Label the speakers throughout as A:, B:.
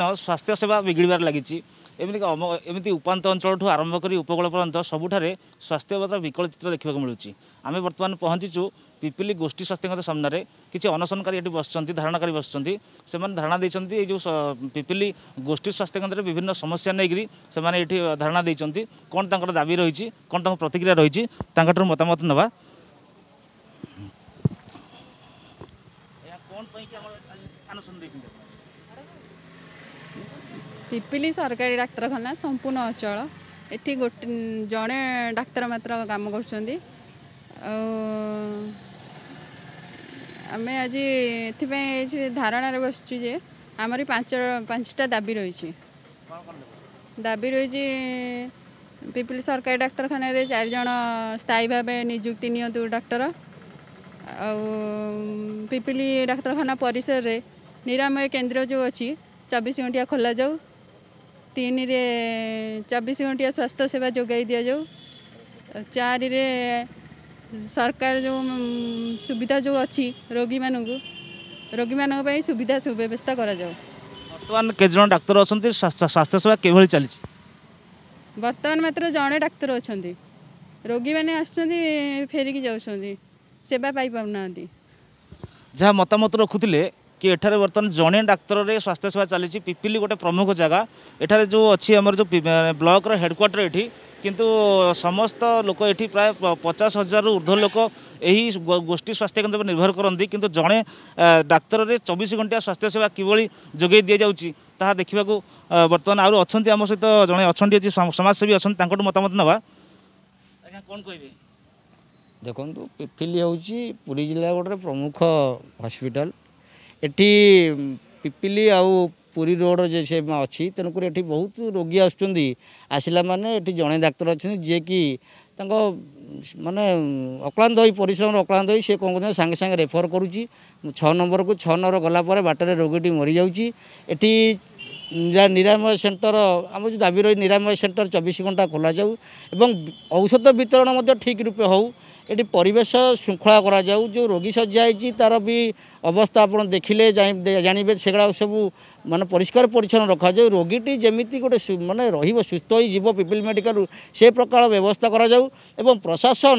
A: ବିଭିନ୍ନ ସ୍ୱାସ୍ଥ୍ୟ ସେବା ବିଗିଡ଼ିବାରେ ଲାଗିଛି ଏମିତିକି ଏମିତି ଉପାନ୍ତ ଅଞ୍ଚଳଠୁ ଆରମ୍ଭ କରି ଉପକୂଳ ପର୍ଯ୍ୟନ୍ତ ସବୁଠାରେ ସ୍ୱାସ୍ଥ୍ୟ ଅବସ୍ଥା ବିକଳ ଚିତ୍ର ଦେଖିବାକୁ ମିଳୁଛି ଆମେ ବର୍ତ୍ତମାନ ପହଞ୍ଚିଛୁ ପିପିଲି ଗୋଷ୍ଠୀ ସ୍ୱାସ୍ଥ୍ୟଙ୍କ ସାମ୍ନାରେ କିଛି ଅନଶନକାରୀ ଏଠି ବସିଛନ୍ତି ଧାରଣାକାରୀ ବସିଛନ୍ତି ସେମାନେ ଧାରଣା ଦେଇଛନ୍ତି ଏଇ ଯେଉଁ ପିପିଲି ଗୋଷ୍ଠୀ ସ୍ୱାସ୍ଥ୍ୟକେନ୍ଦ୍ରରେ ବିଭିନ୍ନ ସମସ୍ୟା ନେଇକରି ସେମାନେ ଏଠି ଧାରଣା ଦେଇଛନ୍ତି କ'ଣ ତାଙ୍କର ଦାବି ରହିଛି କ'ଣ ତାଙ୍କ ପ୍ରତିକ୍ରିୟା ରହିଛି ତାଙ୍କଠାରୁ ମତାମତ ନେବା କ'ଣ ପାଇଁ ଅନଶନ ଦେଇଛନ୍ତି
B: ପିପିଲି ସରକାରୀ ଡାକ୍ତରଖାନା ସମ୍ପୂର୍ଣ୍ଣ ଅଚଳ ଏଠି ଗୋଟେ ଜଣେ ଡାକ୍ତର ମାତ୍ର କାମ କରୁଛନ୍ତି ଆଉ ଆମେ ଆଜି ଏଥିପାଇଁ ଏଇଠି ଧାରଣାରେ ବସିଛୁ ଯେ ଆମର ପାଞ୍ଚ ପାଞ୍ଚଟା ଦାବି ରହିଛି ଦାବି ରହିଛି ପିପିଲି ସରକାରୀ ଡାକ୍ତରଖାନାରେ ଚାରିଜଣ ସ୍ଥାୟୀ ଭାବେ ନିଯୁକ୍ତି ନିଅନ୍ତୁ ଡାକ୍ତର ଆଉ ପିପିଲି ଡାକ୍ତରଖାନା ପରିସରରେ ନିରାମୟ କେନ୍ଦ୍ର ଯେଉଁ ଅଛି চব্বিশ ঘণ্টিয়া খোলা যাও তিনিরে চব্বিশ ঘণ্টিয়া স্বাস্থ্য সেবা যোগাই দিয়া যাও চারিরে সরকার যে সুবিধা যে অছি রোগী মানুষ রোগী মান সুবিধা সুব্যবস্থা করা যাও
A: বর্তমান কেজন ডাক্তার অনেক স্বাস্থ্য সেবা কিভাবে চালছে
B: বর্তমান মাত্র জনে ডাক্তার অনেক রোগী মানে আসছেন ফেরিকি যাচ্ছেন সেবা পাই পাও না
A: যা মতামত রাখুলে କି ଏଠାରେ ବର୍ତ୍ତମାନ ଜଣେ ଡାକ୍ତରରେ ସ୍ୱାସ୍ଥ୍ୟସେବା ଚାଲିଛି ପିପିଲି ଗୋଟେ ପ୍ରମୁଖ ଜାଗା ଏଠାରେ ଯେଉଁ ଅଛି ଆମର ଯେଉଁ ବ୍ଲକର ହେଡ଼କ୍ୱାର୍ଟର ଏଠି କିନ୍ତୁ ସମସ୍ତ ଲୋକ ଏଠି ପ୍ରାୟ ପଚାଶ ହଜାରରୁ ଉର୍ଦ୍ଧ୍ୱ ଲୋକ ଏହି ଗୋଷ୍ଠୀ ସ୍ୱାସ୍ଥ୍ୟ କେନ୍ଦ୍ର ଉପରେ ନିର୍ଭର କରନ୍ତି କିନ୍ତୁ ଜଣେ ଡାକ୍ତରରେ ଚବିଶ ଘଣ୍ଟିଆ ସ୍ୱାସ୍ଥ୍ୟସେବା କିଭଳି ଯୋଗାଇ ଦିଆଯାଉଛି ତାହା ଦେଖିବାକୁ ବର୍ତ୍ତମାନ ଆହୁରି ଅଛନ୍ତି ଆମ ସହିତ ଜଣେ ଅଛନ୍ତି ଅଛି ସମାଜସେବୀ ଅଛନ୍ତି ତାଙ୍କଠୁ ମତାମତ ନେବା ଆଜ୍ଞା କ'ଣ କହିବେ ଦେଖନ୍ତୁ ପିପିଲି ହେଉଛି ପୁରୀ ଜିଲ୍ଲା ଗୋଟେ
C: ପ୍ରମୁଖ ହସ୍ପିଟାଲ ଏଠି ପିପିଲି ଆଉ ପୁରୀ ରୋଡ଼ ଯେ ସେ ଅଛି ତେଣୁକରି ଏଠି ବହୁତ ରୋଗୀ ଆସୁଛନ୍ତି ଆସିଲା ମାନେ ଏଠି ଜଣେ ଡାକ୍ତର ଅଛନ୍ତି ଯିଏକି ତାଙ୍କ ମାନେ ଅକ୍ଳାନ୍ତ ହୋଇ ପରିଶ୍ରମର ଅକ୍ଳାନ୍ତ ହୋଇ ସେ କ'ଣ କରୁଛନ୍ତି ସାଙ୍ଗେ ସାଙ୍ଗେ ରେଫର କରୁଛି ଛଅ ନମ୍ବରକୁ ଛଅ ନମ୍ବର ଗଲା ପରେ ବାଟରେ ରୋଗୀଟି ମରିଯାଉଛି ଏଠି ନିରାମୟ ସେଣ୍ଟର ଆମ ଯେଉଁ ଦାବି ରହି ନିରାମୟ ସେଣ୍ଟର ଚବିଶ ଘଣ୍ଟା ଖୋଲାଯାଉ ଏବଂ ଔଷଧ ବିତରଣ ମଧ୍ୟ ଠିକ୍ ରୂପେ ହେଉ এটি পরিবেশ শৃঙ্খলা করা যাও যে রোগী শয্যা হয়েছি তার বি অবস্থা আপনার দেখলে জাঁবে সেগুলা সবু মানে পরিষ্কার পরিচ্ছন্ন রখা যায় রোগীটি যেমিতি গোটে মানে রহব সুস্থ হয়ে যাব পিপিল মেডিকাল সে প্রকার ব্যবস্থা করা যাও এবং প্রশাসন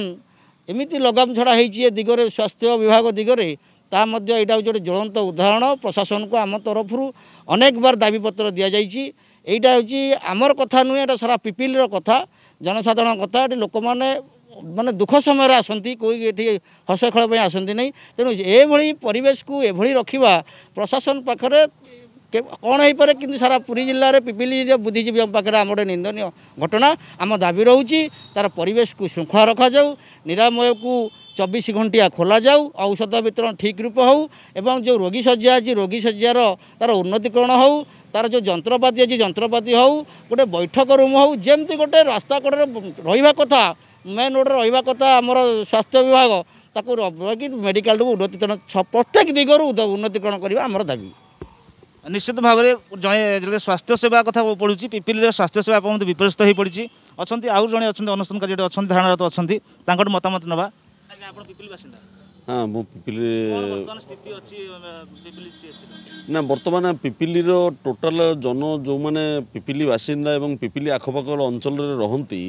C: এমিতি লগাম ছড়া হয়েছি এ দিগরে স্বাস্থ্য বিভাগ দিগরে তা মধ্যে এটা হচ্ছে গোটে জ্বলন্ত উদাহরণ প্রশাসনকে আমার তরফর অনেকবার দাবিপত্র দিয়া যাইছি এইটা হচ্ছে আমার কথা নুহে এটা সারা পিপিলর কথা জনসাধারণ কথা এটি লোকমানে ମାନେ ଦୁଃଖ ସମୟରେ ଆସନ୍ତି କେହି ଏଠି ହସଖେଳ ପାଇଁ ଆସନ୍ତି ନାହିଁ ତେଣୁ ଏଭଳି ପରିବେଶକୁ ଏଭଳି ରଖିବା ପ୍ରଶାସନ ପାଖରେ କ'ଣ ହେଇପାରେ କିନ୍ତୁ ସାରା ପୁରୀ ଜିଲ୍ଲାରେ ପିପିଲିରେ ବୁଦ୍ଧିଜୀବୀଙ୍କ ପାଖରେ ଆମ ଗୋଟେ ନିନ୍ଦନୀୟ ଘଟଣା ଆମ ଦାବି ରହୁଛି ତା'ର ପରିବେଶକୁ ଶୃଙ୍ଖଳା ରଖାଯାଉ ନିରାମୟକୁ ଚବିଶ ଘଣ୍ଟିଆ ଖୋଲାଯାଉ ଔଷଧ ବିତରଣ ଠିକ୍ ରୂପ ହେଉ ଏବଂ ଯେଉଁ ରୋଗୀ ଶଯ୍ୟା ଅଛି ରୋଗୀ ଶଯ୍ୟାର ତା'ର ଉନ୍ନତିକରଣ ହେଉ ତା'ର ଯେଉଁ ଯନ୍ତ୍ରପାତି ଅଛି ଯନ୍ତ୍ରପାତି ହେଉ ଗୋଟେ ବୈଠକ ରୁମ୍ ହେଉ ଯେମିତି ଗୋଟେ ରାସ୍ତା କଡ଼ରେ ରହିବା କଥା ମେନ୍ ଗୋଟେ ରହିବା କଥା ଆମର ସ୍ୱାସ୍ଥ୍ୟ ବିଭାଗ ତାକୁ ରହିକି ମେଡ଼ିକାଲକୁ
A: ଉନ୍ନତିକରଣ ପ୍ରତ୍ୟେକ ଦିଗରୁ ଉନ୍ନତିକରଣ କରିବା ଆମର ଦାବି ନିଶ୍ଚିତ ଭାବରେ ଜଣେ ଯେତେବେଳେ ସ୍ୱାସ୍ଥ୍ୟ ସେବା କଥା ପଢ଼ୁଛି ପିପିଲିର ସ୍ୱାସ୍ଥ୍ୟ ସେବା ଆପଣଙ୍କୁ ବିପର୍ଯ୍ୟସ୍ତ ହୋଇପଡ଼ିଛି ଅଛନ୍ତି ଆଉ ଜଣେ ଅଛନ୍ତି ଅନଶନକାରୀ ଗୋଟେ ଅଛନ୍ତି ଧାରଣାରତ ଅଛନ୍ତି ତାଙ୍କଠୁ ମତାମତ ନେବା ଆଜ୍ଞା ଆପଣ
D: ପିପିଲି ବାସିନ୍ଦା ହଁ ମୁଁ ପିପିଲି ନା ବର୍ତ୍ତମାନ ପିପିଲିର ଟୋଟାଲ ଜନ ଯେଉଁମାନେ ପିପିଲି ବାସିନ୍ଦା ଏବଂ ପିପିଲି ଆଖପାଖ ଅଞ୍ଚଳରେ ରହନ୍ତି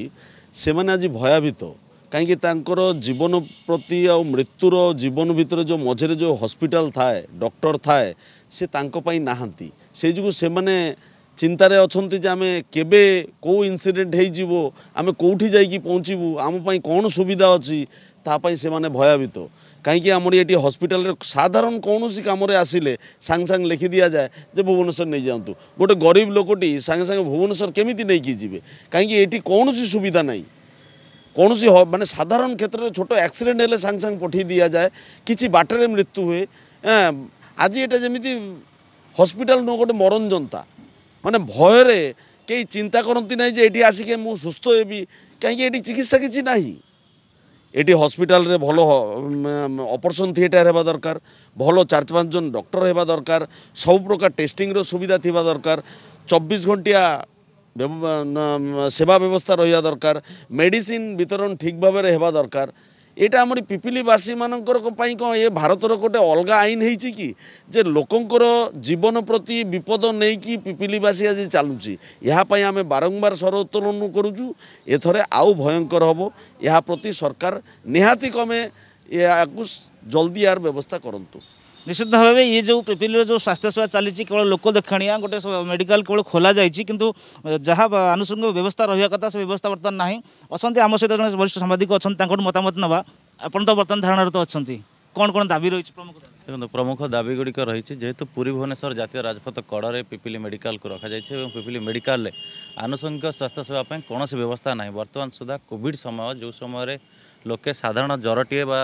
D: ସେମାନେ ଆଜି ଭୟାଭୀତ କାହିଁକି ତାଙ୍କର ଜୀବନ ପ୍ରତି ଆଉ ମୃତ୍ୟୁର ଜୀବନ ଭିତରେ ଯେଉଁ ମଝିରେ ଯେଉଁ ହସ୍ପିଟାଲ ଥାଏ ଡକ୍ଟର ଥାଏ ସେ ତାଙ୍କ ପାଇଁ ନାହାନ୍ତି ସେଇ ଯୋଗୁଁ ସେମାନେ ଚିନ୍ତାରେ ଅଛନ୍ତି ଯେ ଆମେ କେବେ କେଉଁ ଇନସିଡେଣ୍ଟ ହେଇଯିବ ଆମେ କେଉଁଠି ଯାଇକି ପହଞ୍ଚିବୁ ଆମ ପାଇଁ କ'ଣ ସୁବିଧା ଅଛି ତା ପାଇଁ ସେମାନେ ଭୟଭୀତ কাইকি আমার এটি হসপিটালের সাধারণ কৌশি কামরে আসলে সাং সাং লিখি দিয়া যায় যে ভুবনেশ্বর নিয়ে যাতে গোটে গরিব লোকটি সাংে সাংে ভুবনেশ্বর কমিটি নেই যাবে কাইকি এটি কৌশি সুবিধা নাই কৌশি মানে সাধারণ ক্ষেত্রে ছোট আক্সিডেন্ট হলে সাং সাং পঠিয়ে দিয়া যায় কিছু বাটরে মৃত্যু হুয়ে হ্যাঁ আজ এটা যেমি হসপিটাল নু গোটে মরণ যন্তা মানে ভয়রে কে চিন্তা করতে না যে এটি আসিকি মু সুস্থ হবি কাইকি এটি চিকিৎসা কিছু না এটি হসপিটালে ভালো অপরেশন থিয়েটার হওয়া দরকার ভালো চার পাঁচ জন ডক্টর হওয়া দরকার সব প্রকার টেস্টিংর সুবিধা থাকা দরকার চব্বিশ ঘণ্টিয়া সেবা ব্যবস্থা রহা দরকার মেডিসিন বিতরণ ঠিকভাবে হওয়া দরকার এটা আমার পিপিলিবাসী মানকর পাই এ ভারতর গোটে অলগা আইন হয়েছে কি যে লোকঙ্কর জীবন প্রতি বিপদ নেইকি পিপিলিবাসী আজ চালুছি এপাই আমি বারম্বার সরোত্তোলন করুছু এথরে আউ ভয়ঙ্কর হব এ প্রতি সরকার নিহাতি কমে এ জলদি আর ব্যবস্থা করতু
A: ନିଶ୍ଚିତ ଭାବେ ଇଏ ଯେଉଁ ପିପିଲିର ଯେଉଁ ସ୍ୱାସ୍ଥ୍ୟସେବା ଚାଲିଛି କେବଳ ଲୋକ ଦେଖାଣିଆ ଗୋଟେ ମେଡ଼ିକାଲ କେବଳ ଖୋଲାଯାଇଛି କିନ୍ତୁ ଯାହା ଆନୁଷଙ୍ଗିକ ବ୍ୟବସ୍ଥା ରହିବା କଥା ସେ ବ୍ୟବସ୍ଥା ବର୍ତ୍ତମାନ ନାହିଁ ଅଛନ୍ତି ଆମ ସହିତ ଜଣେ ବରିଷ୍ଠ ସାମ୍ବାଦିକ ଅଛନ୍ତି ତାଙ୍କଠୁ ମତାମତ ନେବା ଆପଣ ତ ବର୍ତ୍ତମାନ ଧାରଣାରତ ଅଛନ୍ତି କ'ଣ କ'ଣ ଦାବି ରହିଛି ପ୍ରମୁଖ
E: ଦେଖନ୍ତୁ ପ୍ରମୁଖ ଦାବିଗୁଡ଼ିକ ରହିଛି ଯେହେତୁ ପୁରୀ ଭୁବନେଶ୍ୱର ଜାତୀୟ ରାଜପଥ କଡ଼ରେ ପିପିଲି ମେଡ଼ିକାଲକୁ ରଖାଯାଇଛି ଏବଂ ପିପିଲି ମେଡ଼ିକାଲରେ ଆନୁଷଙ୍ଗିକ ସ୍ୱାସ୍ଥ୍ୟସେବା ପାଇଁ କୌଣସି ବ୍ୟବସ୍ଥା ନାହିଁ ବର୍ତ୍ତମାନ ସୁଦ୍ଧା କୋଭିଡ଼ ସମୟ ଯେଉଁ ସମୟରେ ଲୋକେ ସାଧାରଣ ଜ୍ୱରଟିଏ ବା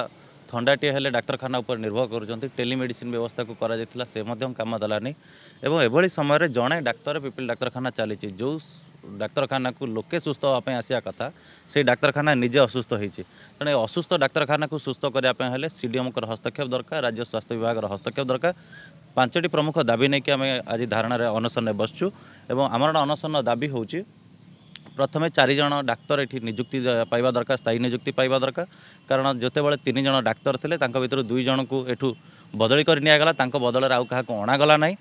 E: ଥଣ୍ଡାଟିଏ ହେଲେ ଡାକ୍ତରଖାନା ଉପରେ ନିର୍ଭର କରୁଛନ୍ତି ଟେଲିମେଡ଼ିସିନ ବ୍ୟବସ୍ଥାକୁ କରାଯାଇଥିଲା ସେ ମଧ୍ୟ କାମ ଦେଲାନି ଏବଂ ଏଭଳି ସମୟରେ ଜଣେ ଡାକ୍ତର ପିପିଲି ଡାକ୍ତରଖାନା ଚାଲିଛି ଯେଉଁ ଡାକ୍ତରଖାନାକୁ ଲୋକେ ସୁସ୍ଥ ହେବା ପାଇଁ ଆସିବା କଥା ସେଇ ଡାକ୍ତରଖାନା ନିଜେ ଅସୁସ୍ଥ ହୋଇଛି ତେଣୁ ଅସୁସ୍ଥ ଡାକ୍ତରଖାନାକୁ ସୁସ୍ଥ କରିବା ପାଇଁ ହେଲେ ସି ଡି ଏମ୍ଙ୍କର ହସ୍ତକ୍ଷେପ ଦରକାର ରାଜ୍ୟ ସ୍ୱାସ୍ଥ୍ୟ ବିଭାଗର ହସ୍ତକ୍ଷେପ ଦରକାର ପାଞ୍ଚଟି ପ୍ରମୁଖ ଦାବି ନେଇକି ଆମେ ଆଜି ଧାରଣାରେ ଅନଶନରେ ବସିଛୁ ଏବଂ ଆମର ଅନଶନ ଦାବି ହେଉଛି ପ୍ରଥମେ ଚାରିଜଣ ଡାକ୍ତର ଏଠି ନିଯୁକ୍ତି ପାଇବା ଦରକାର ସ୍ଥାୟୀ ନିଯୁକ୍ତି ପାଇବା ଦରକାର କାରଣ ଯେତେବେଳେ ତିନି ଜଣ ଡାକ୍ତର ଥିଲେ ତାଙ୍କ ଭିତରୁ ଦୁଇ ଜଣଙ୍କୁ ଏଠୁ ବଦଳି କରି ନିଆଗଲା ତାଙ୍କ ବଦଳରେ ଆଉ କାହାକୁ ଅଣାଗଲା ନାହିଁ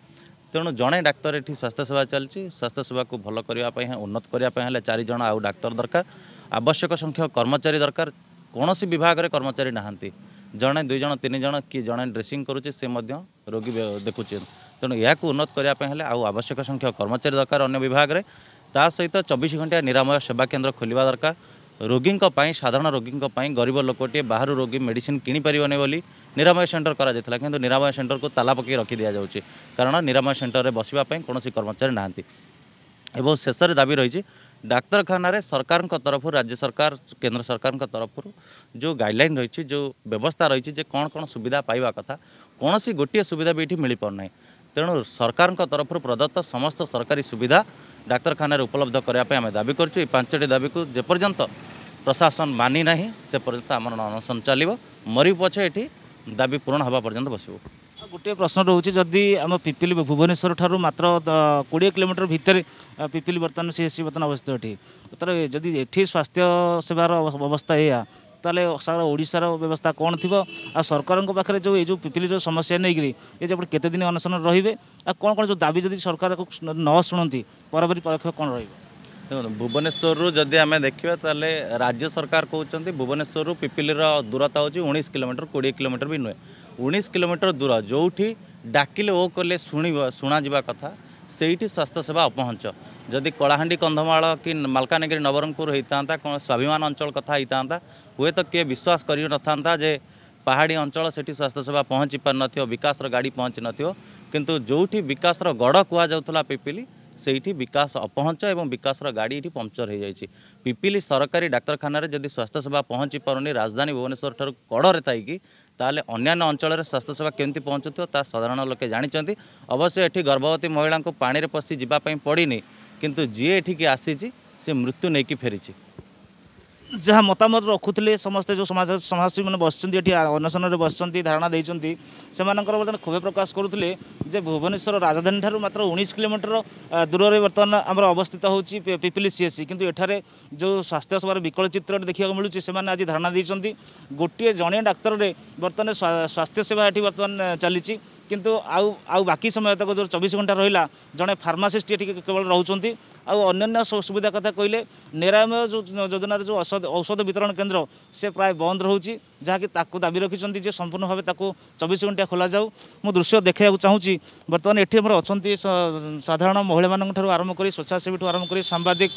E: ତେଣୁ ଜଣେ ଡାକ୍ତର ଏଠି ସ୍ୱାସ୍ଥ୍ୟସେବା ଚାଲିଛି ସ୍ୱାସ୍ଥ୍ୟସେବାକୁ ଭଲ କରିବା ପାଇଁ ଉନ୍ନତ କରିବା ପାଇଁ ହେଲେ ଚାରିଜଣ ଆଉ ଡାକ୍ତର ଦରକାର ଆବଶ୍ୟକ ସଂଖ୍ୟକ କର୍ମଚାରୀ ଦରକାର କୌଣସି ବିଭାଗରେ କର୍ମଚାରୀ ନାହାନ୍ତି ଜଣେ ଦୁଇ ଜଣ ତିନି ଜଣ କି ଜଣେ ଡ୍ରେସିଂ କରୁଛି ସେ ମଧ୍ୟ ରୋଗୀ ଦେଖୁଛି ତେଣୁ ଏହାକୁ ଉନ୍ନତ କରିବା ପାଇଁ ହେଲେ ଆଉ ଆବଶ୍ୟକ ସଂଖ୍ୟକ କର୍ମଚାରୀ ଦରକାର ଅନ୍ୟ ବିଭାଗରେ ତା ସହିତ ଚବିଶ ଘଣ୍ଟିଆ ନିରାମୟ ସେବା କେନ୍ଦ୍ର ଖୋଲିବା ଦରକାର ରୋଗୀଙ୍କ ପାଇଁ ସାଧାରଣ ରୋଗୀଙ୍କ ପାଇଁ ଗରିବ ଲୋକଟିଏ ବାହାରୁ ରୋଗୀ ମେଡ଼ିସିନ କିଣିପାରିବନି ବୋଲି ନିରାମୟ ସେଣ୍ଟର କରାଯାଇଥିଲା କିନ୍ତୁ ନିରାମୟ ସେଣ୍ଟରକୁ ତାଲା ପକାଇ ରଖି ଦିଆଯାଉଛି କାରଣ ନିରାମୟ ସେଣ୍ଟରରେ ବସିବା ପାଇଁ କୌଣସି କର୍ମଚାରୀ ନାହାନ୍ତି ଏବଂ ଶେଷରେ ଦାବି ରହିଛି ଡାକ୍ତରଖାନାରେ ସରକାରଙ୍କ ତରଫରୁ ରାଜ୍ୟ ସରକାର କେନ୍ଦ୍ର ସରକାରଙ୍କ ତରଫରୁ ଯେଉଁ ଗାଇଡ଼ଲାଇନ୍ ରହିଛି ଯେଉଁ ବ୍ୟବସ୍ଥା ରହିଛି ଯେ କ'ଣ କ'ଣ ସୁବିଧା ପାଇବା କଥା କୌଣସି ଗୋଟିଏ ସୁବିଧା ବି ଏଠି ମିଳିପାରୁନାହିଁ ତେଣୁ ସରକାରଙ୍କ ତରଫରୁ ପ୍ରଦତ୍ତ ସମସ୍ତ ସରକାରୀ ସୁବିଧା ଡାକ୍ତରଖାନାରେ ଉପଲବ୍ଧ କରିବା ପାଇଁ ଆମେ ଦାବି କରୁଛୁ ଏହି ପାଞ୍ଚଟି ଦାବିକୁ ଯେପର୍ଯ୍ୟନ୍ତ ପ୍ରଶାସନ ମାନି ନାହିଁ ସେ ପର୍ଯ୍ୟନ୍ତ ଆମର ଅନଶନ ଚାଲିବ ମରିବୁ ପଛେ ଏଠି ଦାବି ପୂରଣ ହେବା ପର୍ଯ୍ୟନ୍ତ ବସିବୁ
A: ଗୋଟିଏ ପ୍ରଶ୍ନ ରହୁଛି ଯଦି ଆମ ପିପିଲି ଭୁବନେଶ୍ୱର ଠାରୁ ମାତ୍ର କୋଡ଼ିଏ କିଲୋମିଟର ଭିତରେ ପିପିଲି ବର୍ତ୍ତମାନ ସି ଏସ୍ ସି ବର୍ତ୍ତମାନ ଅବସ୍ଥିତ ଏଠି ତା'ର ଯଦି ଏଠି ସ୍ୱାସ୍ଥ୍ୟ ସେବାର ଅବସ୍ଥା ଏଇଆ ତାହେଲେ ସାରା ଓଡ଼ିଶାର ବ୍ୟବସ୍ଥା କ'ଣ ଥିବ ଆଉ ସରକାରଙ୍କ ପାଖରେ ଯେଉଁ ଏଇ ଯେଉଁ ପିପିଲିର ସମସ୍ୟା ନେଇକରି ଏ ଯେପଟେ କେତେ ଦିନ ଅନଶନ ରହିବେ ଆଉ କ'ଣ କ'ଣ ଯେଉଁ ଦାବି ଯଦି ସରକାର ନ ଶୁଣନ୍ତି ପରବର୍ତ୍ତୀ ପଦକ୍ଷେପ କ'ଣ ରହିବ
E: ଦେଖନ୍ତୁ ଭୁବନେଶ୍ୱରରୁ ଯଦି ଆମେ ଦେଖିବା ତାହେଲେ ରାଜ୍ୟ ସରକାର କହୁଛନ୍ତି ଭୁବନେଶ୍ୱରରୁ ପିପିଲିର ଦୂରତା ହେଉଛି ଉଣେଇଶ କିଲୋମିଟର କୋଡ଼ିଏ କିଲୋମିଟର ବି ନୁହେଁ ଉଣେଇଶ କିଲୋମିଟର ଦୂର ଯେଉଁଠି ଡାକିଲେ ଓ କଲେ ଶୁଣିବ ଶୁଣାଯିବା କଥା ସେଇଠି ସ୍ୱାସ୍ଥ୍ୟସେବା ଅପହଞ୍ଚ ଯଦି କଳାହାଣ୍ଡି କନ୍ଧମାଳ କି ମାଲକାନଗିରି ନବରଙ୍ଗପୁର ହେଇଥାନ୍ତା କ'ଣ ସ୍ୱାଭିମାନ ଅଞ୍ଚଳ କଥା ହେଇଥାନ୍ତା ହୁଏତ କିଏ ବିଶ୍ୱାସ କରିନଥାନ୍ତା ଯେ ପାହାଡ଼ି ଅଞ୍ଚଳ ସେଠି ସ୍ୱାସ୍ଥ୍ୟସେବା ପହଞ୍ଚି ପାରିନଥିବ ବିକାଶର ଗାଡ଼ି ପହଞ୍ଚି ନଥିବ କିନ୍ତୁ ଯେଉଁଠି ବିକାଶର ଗଡ଼ କୁହାଯାଉଥିଲା ପିପିଲି विकास वकास अपहञ ए बिकास र गाडी हो है पिपि सरकारी डाक्तरखान जिम्मि स्वास्थ्यसेवा पहचि पाउँ राजधानी भुवनेसर ठुलो कडर थाइक स्वास्थ्य स्वास्थ्यसेवा के पहचुथ्यो ता साधारण लोके जाने अवश्य एभवती महिलाको पासि जाँदै पढि जिएकी आसिन्छ से मृत्यु नैकि फेरी
A: ଯାହା ମତାମତ ରଖୁଥିଲେ ସମସ୍ତେ ଯେଉଁ ସମାଜ ସମାଜସେବୀ ମାନେ ବସିଛନ୍ତି ଏଠି ଅନଶନରେ ବସିଛନ୍ତି ଧାରଣା ଦେଇଛନ୍ତି ସେମାନଙ୍କର ବର୍ତ୍ତମାନ କ୍ଷୋଭ ପ୍ରକାଶ କରୁଥିଲେ ଯେ ଭୁବନେଶ୍ୱର ରାଜଧାନୀ ଠାରୁ ମାତ୍ର ଉଣେଇଶ କିଲୋମିଟର ଦୂରରେ ବର୍ତ୍ତମାନ ଆମର ଅବସ୍ଥିତ ହେଉଛି ପିପିଲି ସିଏସି କିନ୍ତୁ ଏଠାରେ ଯେଉଁ ସ୍ୱାସ୍ଥ୍ୟ ସେବାର ବିକଳ ଚିତ୍ରଟି ଦେଖିବାକୁ ମିଳୁଛି ସେମାନେ ଆଜି ଧାରଣା ଦେଇଛନ୍ତି ଗୋଟିଏ ଜଣେ ଡାକ୍ତରରେ ବର୍ତ୍ତମାନ ସ୍ୱାସ୍ଥ୍ୟ ସେବା ଏଠି ବର୍ତ୍ତମାନ ଚାଲିଛି କିନ୍ତୁ ଆଉ ଆଉ ବାକି ସମୟ ତକ ଯେଉଁ ଚବିଶ ଘଣ୍ଟା ରହିଲା ଜଣେ ଫାର୍ମାସିଷ୍ଟ ଏଠି କେବଳ ରହୁଛନ୍ତି ଆଉ ଅନ୍ୟାନ୍ୟ ସୁବିଧା କଥା କହିଲେ ନିରାମୟ ଯୋଜନାରେ ଯେଉଁ ଔଷଧ ବିତରଣ କେନ୍ଦ୍ର ସେ ପ୍ରାୟ ବନ୍ଦ ରହୁଛି ଯାହାକି ତାକୁ ଦାବି ରଖିଛନ୍ତି ଯେ ସମ୍ପୂର୍ଣ୍ଣ ଭାବେ ତାକୁ ଚବିଶ ଘଣ୍ଟିଆ ଖୋଲାଯାଉ ମୁଁ ଦୃଶ୍ୟ ଦେଖାଇବାକୁ ଚାହୁଁଛି ବର୍ତ୍ତମାନ ଏଠି ଆମର ଅଛନ୍ତି ସାଧାରଣ ମହିଳାମାନଙ୍କଠାରୁ ଆରମ୍ଭ କରି ସ୍ୱେଚ୍ଛାସେବୀଠୁ ଆରମ୍ଭ କରି ସାମ୍ବାଦିକ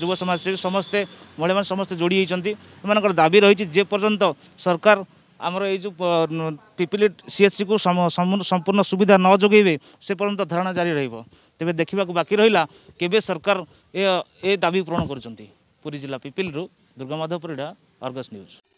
A: ଯୁବ ସମାଜସେବୀ ସମସ୍ତେ ମହିଳାମାନେ ସମସ୍ତେ ଯୋଡ଼ି ହୋଇଛନ୍ତି ଏମାନଙ୍କର ଦାବି ରହିଛି ଯେପର୍ଯ୍ୟନ୍ତ ସରକାର ଆମର ଏଇ ଯେଉଁ ପିପିଲି ସିଏଚ୍ସିକୁ ସମ୍ପୂର୍ଣ୍ଣ ସୁବିଧା ନ ଯୋଗାଇବେ ସେ ପର୍ଯ୍ୟନ୍ତ ଧାରଣା ଜାରି ରହିବ ତେବେ ଦେଖିବାକୁ ବାକି ରହିଲା କେବେ ସରକାର ଏ ଏ ଦାବି ପୂରଣ କରୁଛନ୍ତି ପୁରୀ ଜିଲ୍ଲା ପିପିଲିରୁ ଦୁର୍ଗାମାଧବ ପରିଡ଼ା ଅର୍ଗସ୍ ନ୍ୟୁଜ୍